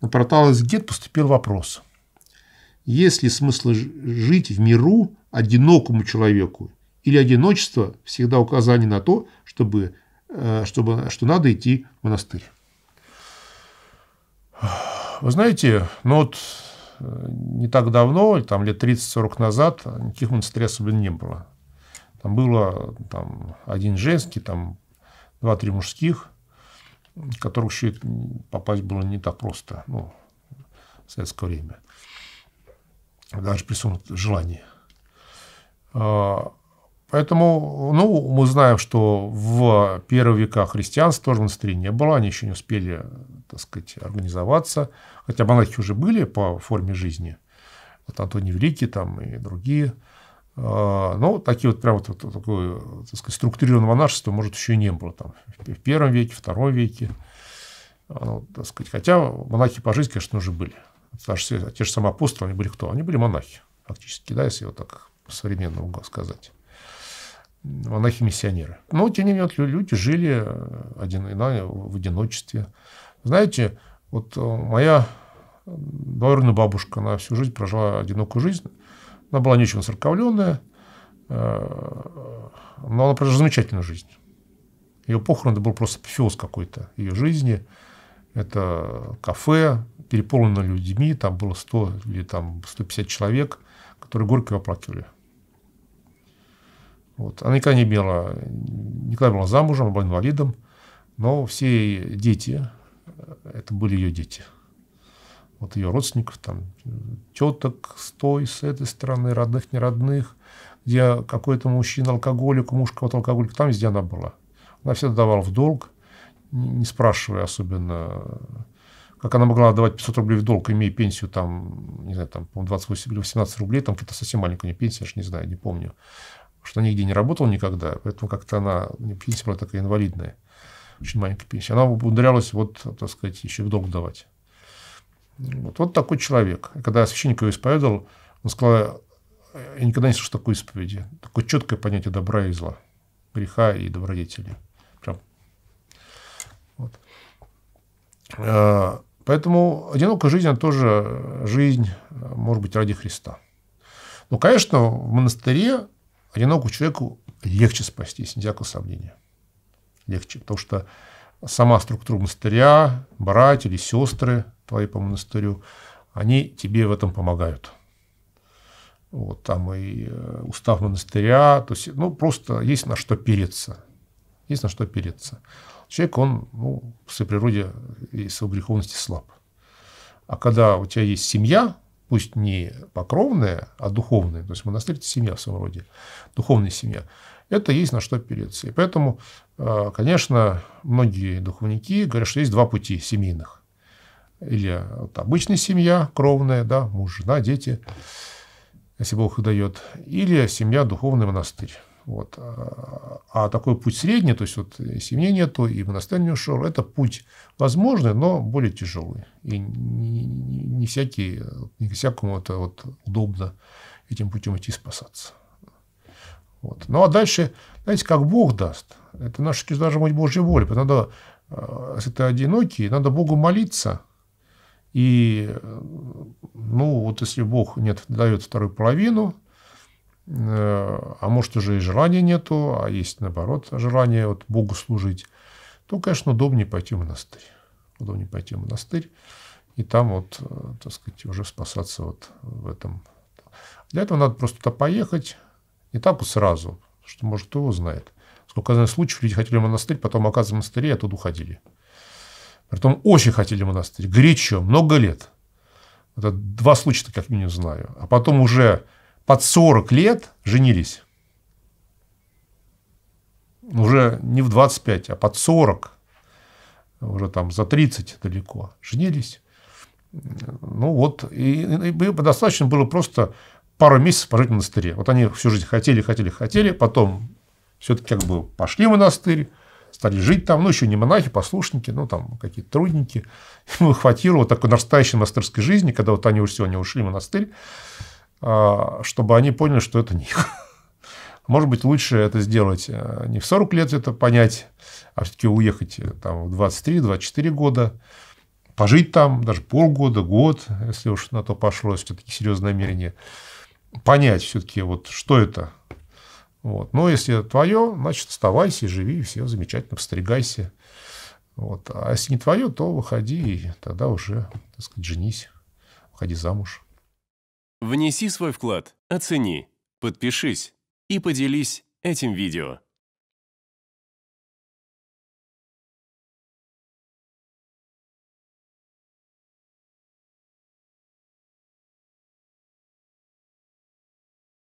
На портал Изгет поступил вопрос. Есть ли смысл жить в миру одинокому человеку? Или одиночество всегда указание на то, чтобы, э, чтобы, что надо идти в монастырь? Вы знаете, ну вот э, не так давно, там лет 30-40 назад, никаких монастырей особенно не было. Там было там, один женский, там два-три мужских – в которых еще попасть было не так просто ну, в советское время, даже при своем желании. А, поэтому, ну, мы знаем, что в первые века христианства тоже монастырей не было, они еще не успели, так сказать, организоваться, хотя монахи уже были по форме жизни, вот Антоний Великий там и другие – а, ну, такие вот прям вот, вот такое, так сказать, структурированного монашества, может, еще и не было там в первом веке, втором веке. А, ну, так сказать, хотя монахи по жизни, конечно, уже были. Потому те же самые апостолы, они были кто? Они были монахи, фактически, да, если вот так по-современному сказать. Монахи-миссионеры. Но, тем не менее, люди жили э, один, в одиночестве. Знаете, вот э, моя двоюродная бабушка, она всю жизнь прожила одинокую жизнь, она была не очень церковленная, э, но она прожила замечательную жизнь. Ее похороны – это был просто пфиоз какой-то ее жизни. Это кафе, переполнено людьми, там было 100 или там 150 человек, которые горько оплакивали. Вот. Она никогда не имела, никогда была замужем, она была инвалидом, но все дети, э, это были ее дети – вот ее родственников, там, теток с той, с этой стороны, родных, неродных, где какой-то мужчина алкоголик, муж вот алкоголик, там везде она была. Она всегда давала в долг, не спрашивая особенно, как она могла отдавать 500 рублей в долг, имея пенсию там, не знаю, там, 28 или 18 рублей, там какая-то совсем маленькая пенсия, я же не знаю, не помню, что нигде не работал никогда, поэтому как-то она, пенсия была такая инвалидная, очень маленькая пенсия. Она умудрялась вот, так сказать, еще в долг давать. Вот, вот такой человек. когда священник его исповедовал, он сказал, я никогда не слышал такой исповеди. Такое четкое понятие добра и зла, греха и добродетели. Прям. Вот. Э, поэтому одинокая жизнь, она тоже жизнь, э, может быть, ради Христа. Ну, конечно, в монастыре одинокому человеку легче спастись, не всякого сомнения. Легче, потому что сама структура монастыря, братья или сестры – твои по монастырю, они тебе в этом помогают. Вот там и э, устав монастыря, то есть, ну, просто есть на что переться. Есть на что переться. Человек, он ну, в своей природе и своей греховности слаб. А когда у тебя есть семья, пусть не покровная, а духовная, то есть монастырь – это семья в своем роде, духовная семья, это есть на что переться. И поэтому, э, конечно, многие духовники говорят, что есть два пути семейных или вот, обычная семья кровная, да, муж, жена, дети, если Бог их дает, или семья духовный монастырь. Вот. А такой путь средний, то есть вот и семьи нету, и монастырь не ушел, это путь возможный, но более тяжелый. И не, не, не, всякий, не всякому это вот удобно этим путем идти спасаться. Вот. Ну, а дальше, знаете, как Бог даст. Это наша даже быть Божья воля. Надо, э, если ты одинокий, надо Богу молиться – и, ну, вот если Бог нет, дает вторую половину, э, а может, уже и желания нету, а есть, наоборот, желание вот Богу служить, то, конечно, удобнее пойти в монастырь. Удобнее пойти в монастырь и там вот, э, так сказать, уже спасаться вот в этом. Для этого надо просто туда поехать, не так вот сразу, что, может, кто его знает. Сколько я знаю случаев, люди хотели в монастырь, потом оказывается в монастыре, и оттуда уходили. Притом очень хотели монастырь, горячо, много лет. Это два случая, как минимум, знаю. А потом уже под 40 лет женились. Уже не в 25, а под 40. Уже там за 30 далеко. Женились. Ну вот, и, и, и достаточно было просто пару месяцев пожить в монастыре. Вот они всю жизнь хотели, хотели, хотели, потом все-таки как бы пошли в монастырь, стали жить там, ну, еще не монахи, послушники, ну, там, какие-то трудники. Ему хватило вот такой настоящей монастырской жизни, когда вот они уже сегодня ушли в монастырь, а, чтобы они поняли, что это не их. Может быть, лучше это сделать э, не в 40 лет это понять, а все-таки уехать э, там в 23-24 года, пожить там даже полгода, год, если уж на то пошло, все-таки серьезное намерение, понять все-таки, вот что это, вот. Но если это твое, значит, оставайся и живи, все замечательно, постригайся. Вот. А если не твое, то выходи, и тогда уже, так сказать, женись, выходи замуж. Внеси свой вклад, оцени, подпишись и поделись этим видео.